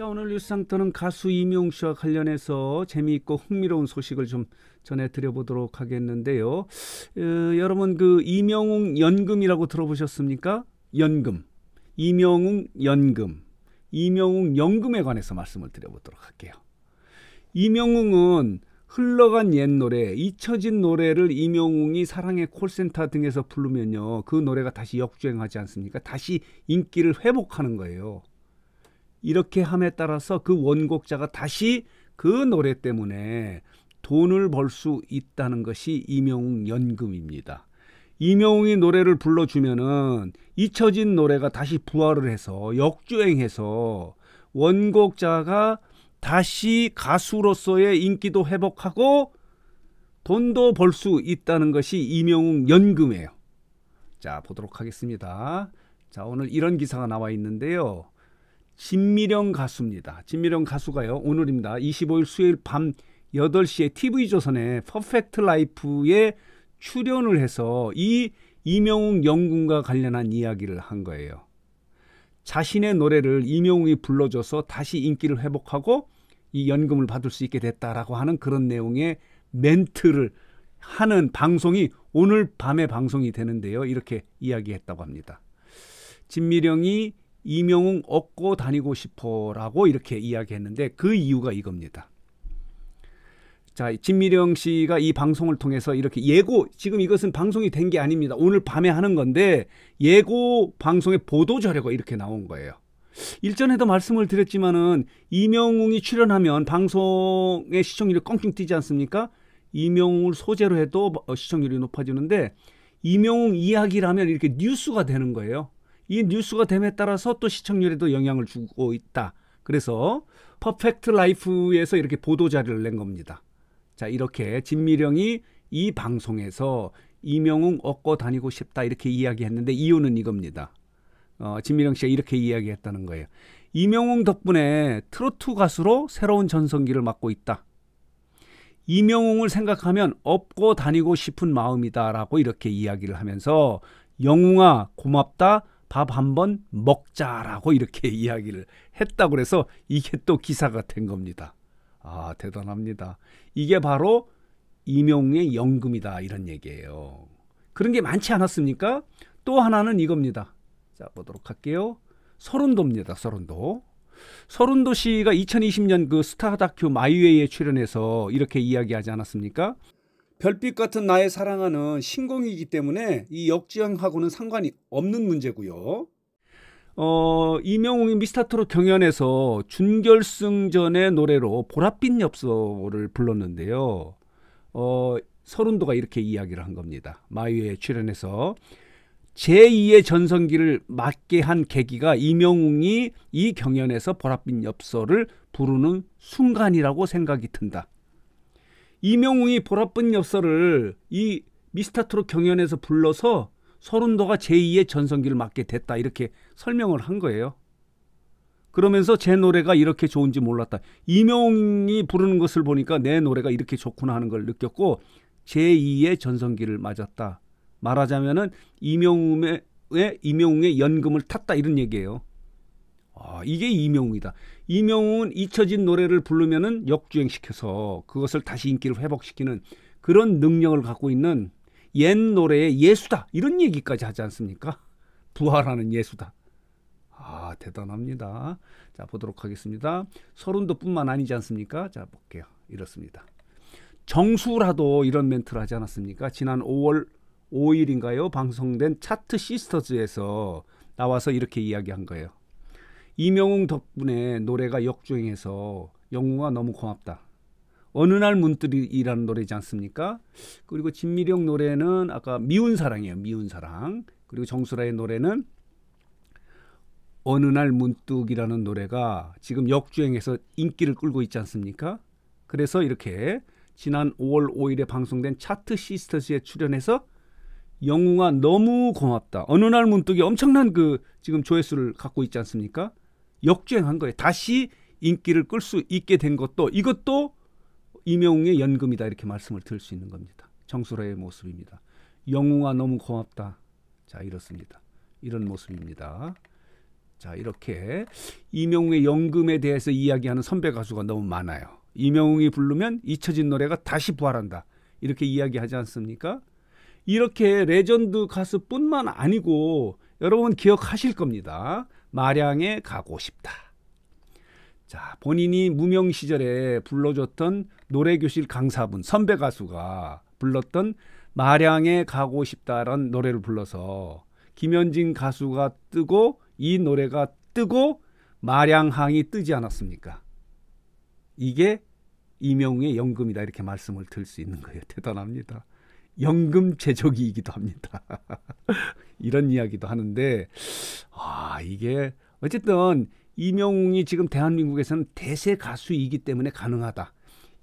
자, 오늘 뉴스상터는 가수 임용 씨와 관련해서 재미있고 흥미로운 소식을 좀 전해드려보도록 하겠는데요. 에, 어, 여러분 그 임영웅 연금이라고 들어보셨습니까? 연금. 임영웅 연금. 임영웅 연금에 관해서 말씀을 드려보도록 할게요. 임영웅은 흘러간 옛 노래, 잊혀진 노래를 임영웅이 사랑의 콜센터 등에서 부르면요. 그 노래가 다시 역주행하지 않습니까? 다시 인기를 회복하는 거예요. 이렇게 함에 따라서 그 원곡자가 다시 그 노래 때문에 돈을 벌 수 있다는 것이 이명웅 연금입니다. 이명웅이 노래를 불러주면은 잊혀진 노래가 다시 부활을 해서 역주행해서 원곡자가 다시 가수로서의 인기도 회복하고 돈도 벌 수 있다는 것이 이명웅 연금이에요. 자, 보도록 하겠습니다. 자, 오늘 이런 기사가 나와 있는데요. 진미령 가수입니다. 진미령 가수가요. 오늘입니다. 25일 수요일 밤 8시에 t v 조선에 퍼펙트 라이프에 출연을 해서 이 이명웅 영군과 관련한 이야기를 한 거예요. 자신의 노래를 이명웅이 불러줘서 다시 인기를 회복하고 이 연금을 받을 수 있게 됐다라고 하는 그런 내용의 멘트를 하는 방송이 오늘 밤에 방송이 되는데요. 이렇게 이야기했다고 합니다. 진미령이 이명웅 업고 다니고 싶어라고 이렇게 이야기했는데 그 이유가 이겁니다. 자, 진미령 씨가 이 방송을 통해서 이렇게 예고, 지금 이것은 방송이 된 게 아닙니다. 오늘 밤에 하는 건데 예고 방송에 보도 자료가 이렇게 나온 거예요. 일전에도 말씀을 드렸지만은 이명웅이 출연하면 방송의 시청률이 껑충 뛰지 않습니까? 이명웅을 소재로 해도 뭐, 어, 시청률이 높아지는데 이명웅 이야기라면 이렇게 뉴스가 되는 거예요. 이 뉴스가 됨에 따라서 또 시청률에도 영향을 주고 있다. 그래서 퍼펙트 라이프에서 이렇게 보도 자료를 낸 겁니다. 자, 이렇게 진미령이 이 방송에서 이명웅 얻고 다니고 싶다 이렇게 이야기했는데 이유는 이겁니다. 어, 진미령 씨가 이렇게 이야기했다는 거예요. 이명웅 덕분에 트로트 가수로 새로운 전성기를 맞고 있다. 이명웅을 생각하면 업고 다니고 싶은 마음이다라고 이렇게 이야기를 하면서 영웅아 고맙다 밥 한 번 먹자라고 이렇게 이야기를 했다고 해서 이게 또 기사가 된 겁니다. 아, 대단합니다. 이게 바로 임용의 연금이다 이런 얘기예요. 그런 게 많지 않았습니까? 또 하나는 이겁니다. 자, 보도록 할게요. 서른도입니다. 서른도. 서른도 씨가 2020년 그 스타 다큐 마이웨이에 출연해서 이렇게 이야기하지 않았습니까? 별빛 같은 나의 사랑하는 신공이기 때문에 이 역지향하고는 상관이 없는 문제고요. 어, 이명웅이 미스터트롯 경연에서 준결승전의 노래로 보랏빛 엽서를 불렀는데요. 어, 서른도가 이렇게 이야기를 한 겁니다. 마이웨에 출연해서 제2의 전성기를 맞게 한 계기가 이명웅이 이 경연에서 보랏빛 엽서를 부르는 순간이라고 생각이 든다. 이명웅이 보랏빛 엽서를 이 미스터트롯 경연에서 불러서 서른도가 제2의 전성기를 맞게 됐다 이렇게 설명을 한 거예요. 그러면서 제 노래가 이렇게 좋은지 몰랐다. 이명이 부르는 것을 보니까 내 노래가 이렇게 좋구나 하는 걸 느꼈고 제2의 전성기를 맞았다. 말하자면은 이명웅의 이명웅의 연금을 탔다 이런 얘기예요. 아, 이게 이명웅이다. 이명웅은 잊혀진 노래를 부르면은 역주행시켜서 그것을 다시 인기를 회복시키는 그런 능력을 갖고 있는 옛 노래의 예수다 이런 얘기까지 하지 않습니까? 부활하는 예수다. 아 대단합니다. 자 보도록 하겠습니다. 서른도뿐만 아니지 않습니까? 자 볼게요. 이렇습니다. 정수라도 이런 멘트를 하지 않았습니까? 지난 5월 5일인가요? 방송된 차트 시스터즈에서 나와서 이렇게 이야기한 거예요. 이명웅 덕분에 노래가 역주행해서 영웅아 너무 고맙다. 어느 날 문득이라는 노래지 않습니까? 그리고 진미령 노래는 아까 미운 사랑이에요. 미운 사랑. 그리고 정수라의 노래는 어느 날 문득이라는 노래가 지금 역주행해서 인기를 끌고 있지 않습니까? 그래서 이렇게 지난 5월 5일에 방송된 차트 시스터즈에 출연해서 영웅아 너무 고맙다. 어느 날 문득이 엄청난 그 지금 조회수를 갖고 있지 않습니까? 역주행한 거예요. 다시 인기를 끌 수 있게 된 것도 이것도 임영웅의 연금이다 이렇게 말씀을 드릴 수 있는 겁니다. 정수라의 모습입니다. 영웅아 너무 고맙다. 자 이렇습니다. 이런 모습입니다. 자 이렇게 임영웅의 연금에 대해서 이야기하는 선배 가수가 너무 많아요. 임영웅이 부르면 잊혀진 노래가 다시 부활한다. 이렇게 이야기하지 않습니까? 이렇게 레전드 가수뿐만 아니고 여러분 기억하실 겁니다. 마량에 가고 싶다. 자, 본인이 무명 시절에 불러줬던 노래교실 강사분, 선배 가수가 불렀던 마량에 가고 싶다라는 노래를 불러서 김현진 가수가 뜨고 이 노래가 뜨고 마량항이 뜨지 않았습니까? 이게 이명웅의 연금이다 이렇게 말씀을 드릴 수 있는 거예요. 대단합니다. 연금 제조기이기도 합니다. 이런 이야기도 하는데 아 이게 어쨌든 이명웅이 지금 대한민국에서는 대세 가수이기 때문에 가능하다.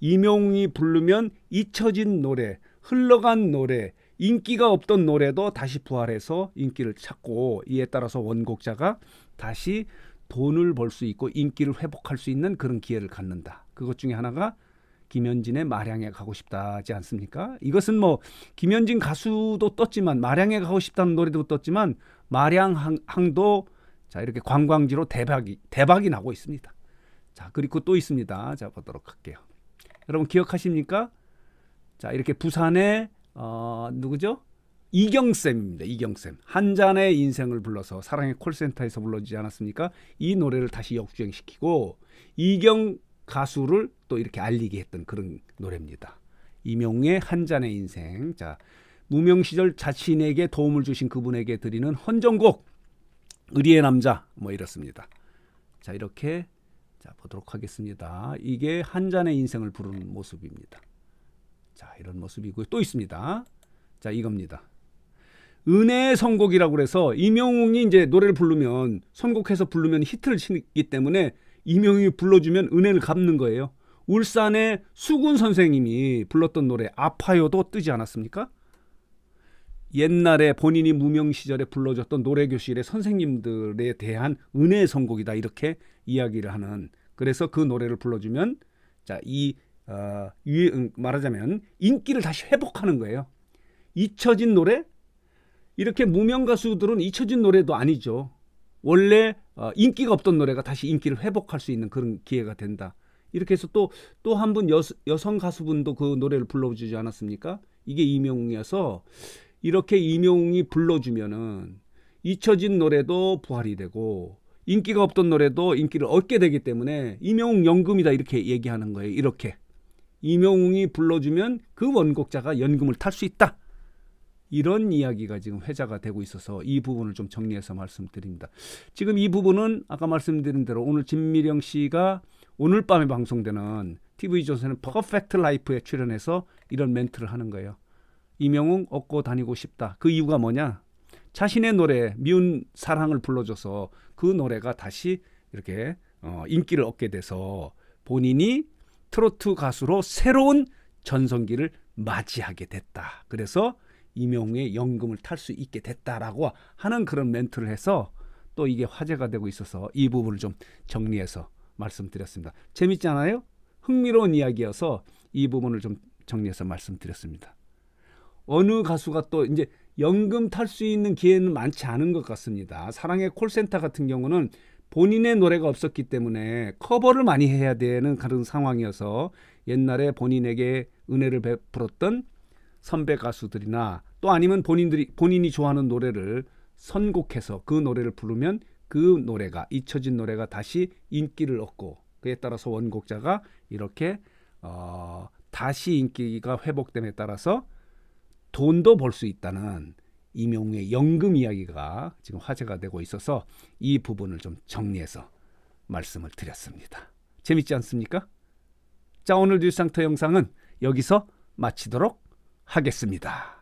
이명웅이 부르면 잊혀진 노래, 흘러간 노래, 인기가 없던 노래도 다시 부활해서 인기를 찾고 이에 따라서 원곡자가 다시 돈을 벌 수 있고 인기를 회복할 수 있는 그런 기회를 갖는다. 그것 중에 하나가 김현진의 마량에 가고 싶다 하지 않습니까? 이것은 뭐 김현진 가수도 떴지만 마량에 가고 싶다는 노래도 떴지만 마량항도 자 이렇게 관광지로 대박이 대박이 나고 있습니다. 자 그리고 또 있습니다. 자 보도록 할게요. 여러분 기억하십니까? 자 이렇게 부산의 어, 누구죠? 이경쌤입니다. 이경쌤. 한 잔의 인생을 불러서 사랑의 콜센터에서 불러주지 않았습니까? 이 노래를 다시 역주행시키고 이경 가수를 또 이렇게 알리게 했던 그런 노래입니다. 이명의 한 잔의 인생. 자, 무명 시절 자신에게 도움을 주신 그분에게 드리는 헌정곡 의리의 남자 뭐 이렇습니다. 자, 이렇게 자, 보도록 하겠습니다. 이게 한 잔의 인생을 부르는 모습입니다. 자, 이런 모습이고요. 또 있습니다. 자, 이겁니다. 은혜의 선곡이라고 그래서 이명웅이 이제 노래를 부르면 선곡해서 부르면 히트를 치기 때문에 이명이 불러주면 은혜를 갚는 거예요. 울산의 수군 선생님이 불렀던 노래 아파요도 뜨지 않았습니까? 옛날에 본인이 무명 시절에 불러줬던 노래교실의 선생님들에 대한 은혜의 선곡이다 이렇게 이야기를 하는 그래서 그 노래를 불러주면 자이 어, 음, 말하자면 인기를 다시 회복하는 거예요 잊혀진 노래 이렇게 무명 가수들은 잊혀진 노래도 아니죠 원래 어, 인기가 없던 노래가 다시 인기를 회복할 수 있는 그런 기회가 된다. 이렇게 해서 또 또 한 분 여성 가수분도 그 노래를 불러주지 않았습니까? 이게 이명웅이어서 이렇게 이명웅이 불러주면은 잊혀진 노래도 부활이 되고 인기가 없던 노래도 인기를 얻게 되기 때문에 이명웅 연금이다 이렇게 얘기하는 거예요. 이렇게 이명웅이 불러주면 그 원곡자가 연금을 탈 수 있다. 이런 이야기가 지금 회자가 되고 있어서 이 부분을 좀 정리해서 말씀드립니다. 지금 이 부분은 아까 말씀드린 대로 오늘 진미령 씨가 오늘 밤에 방송되는 TV조선의 퍼펙트 라이프에 출연해서 이런 멘트를 하는 거예요. 이명웅 얻고 다니고 싶다. 그 이유가 뭐냐? 자신의 노래 미운 사랑을 불러줘서 그 노래가 다시 이렇게 어, 인기를 얻게 돼서 본인이 트로트 가수로 새로운 전성기를 맞이하게 됐다. 그래서 임용의 연금을 탈 수 있게 됐다라고 하는 그런 멘트를 해서 또 이게 화제가 되고 있어서 이 부분을 좀 정리해서 말씀드렸습니다. 재밌잖아요. 흥미로운 이야기여서 이 부분을 좀 정리해서 말씀드렸습니다. 어느 가수가 또 이제 연금 탈 수 있는 기회는 많지 않은 것 같습니다. 사랑의 콜센터 같은 경우는 본인의 노래가 없었기 때문에 커버를 많이 해야 되는 그런 상황이어서 옛날에 본인에게 은혜를 베풀었던 선배 가수들이나 또 아니면 본인들이 본인이 좋아하는 노래를 선곡해서 그 노래를 부르면 그 노래가 잊혀진 노래가 다시 인기를 얻고 그에 따라서 원곡자가 이렇게 어, 다시 인기가 회복됨에 따라서 돈도 벌 수 있다는 이명우의 연금 이야기가 지금 화제가 되고 있어서 이 부분을 좀 정리해서 말씀을 드렸습니다. 재밌지 않습니까? 자 오늘 뉴상터 스 영상은 여기서 마치도록 하겠습니다.